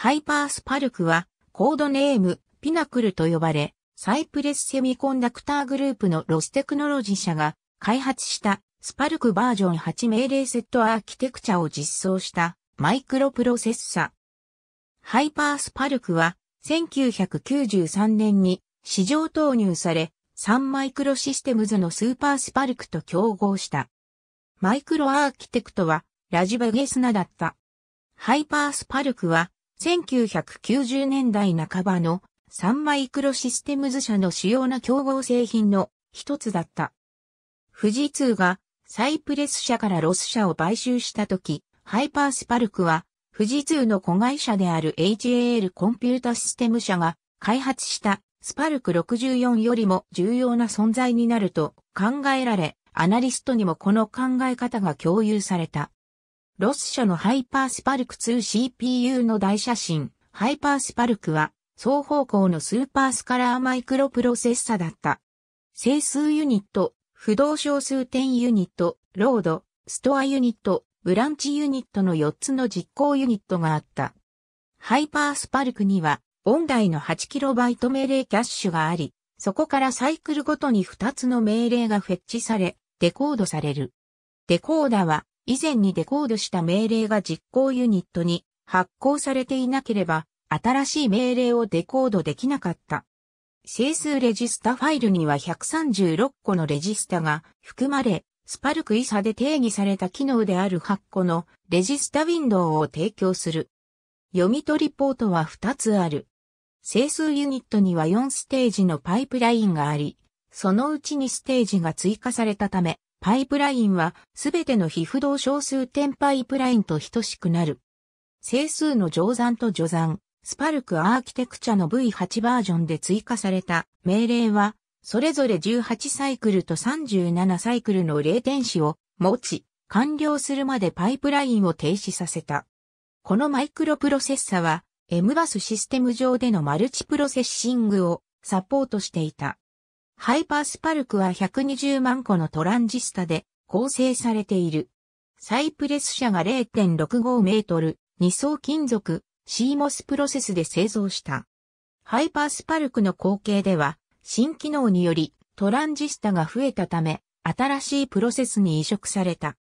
ハイパースパルクは、コードネーム、ピナクルと呼ばれ、サイプレスセミコンダクターグループのロステクノロジー社が開発したスパルクバージョン8命令セットアーキテクチャを実装したマイクロプロセッサ。ハイパースパルクは1993年に市場投入され、3マイクロシステムズのスーパースパルクと競合した。マイクロアーキテクトはラジバゲスナだった。ハイパースパルクは1990年代半ばのサンマイクロシステムズ社の主要な競合製品の一つだった。富士通がサイプレス社からロス社を買収した時、ハイパースパルクは富士通の子会社である HAL コンピュータシステム社が開発したスパルク64よりも重要な存在になると考えられ、アナリストにもこの考え方が共有された。ロス社のハイパースパルク 2CPU の大写真、ハイパースパルクは、双方向のスーパースカラーマイクロプロセッサだった。整数ユニット、不動小数点ユニット、ロード、ストアユニット、ブランチユニットの4つの実行ユニットがあった。ハイパースパルクには、音外の 8KB 命令キャッシュがあり、そこからサイクルごとに2つの命令がフェッチされ、デコードされる。デコーダは、以前にデコードした命令が実行ユニットに発行されていなければ、新しい命令をデコードできなかった。整数レジスタファイルには136個のレジスタが含まれ、スパルクイサで定義された機能である8個のレジスタウィンドウを提供する。読み取りポートは2つある。整数ユニットには4ステージのパイプラインがあり、そのうちにステージが追加されたため、パイプラインは、すべての非不動小数点パイプラインと等しくなる。整数の乗算と除算、スパルクアーキテクチャの V8 バージョンで追加された命令は、それぞれ18サイクルと37サイクルの0点子を持ち、完了するまでパイプラインを停止させた。このマイクロプロセッサは、m バスシステム上でのマルチプロセッシングをサポートしていた。ハイパースパルクは120万個のトランジスタで構成されている。サイプレス社が0.65メートル、二層金属、シーモスプロセスで製造した。ハイパースパルクの後継では、新機能によりトランジスタが増えたため、新しいプロセスに移植された。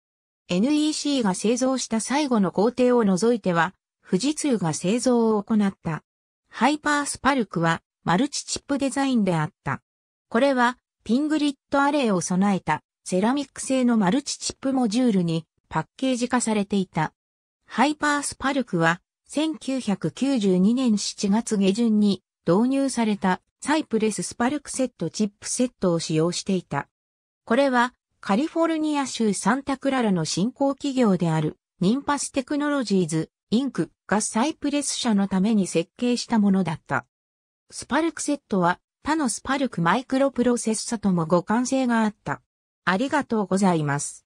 NEC が製造した最後の工程を除いては、富士通が製造を行った。ハイパースパルクはマルチチップデザインであった。これは、ピングリッドアレイを備えたセラミック製のマルチチップモジュールにパッケージ化されていた。ハイパースパルクは1992年7月下旬に導入されたサイプレススパルクセットチップセットを使用していた。これはカリフォルニア州サンタクララの新興企業であるニンパステクノロジーズインクがサイプレス社のために設計したものだった。スパルクセットは他のスパルクマイクロプロセッサとも互換性があった。ありがとうございます。